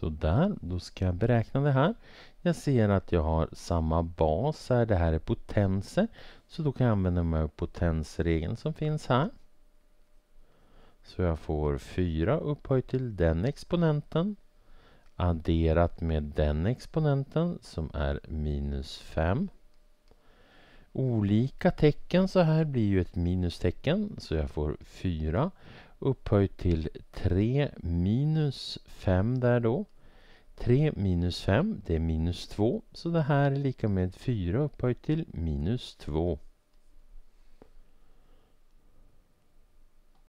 Sådär, då ska jag beräkna det här. Jag ser att jag har samma bas här, det här är potenser. Så då kan jag använda mig av potensregeln som finns här. Så jag får 4 upphöjt till den exponenten adderat med den exponenten som är minus 5 olika tecken så här blir ju ett minustecken så jag får 4 upphöjt till 3 minus 5 där då. 3 minus 5 det är minus 2 så det här är lika med 4 upphöjt till minus 2.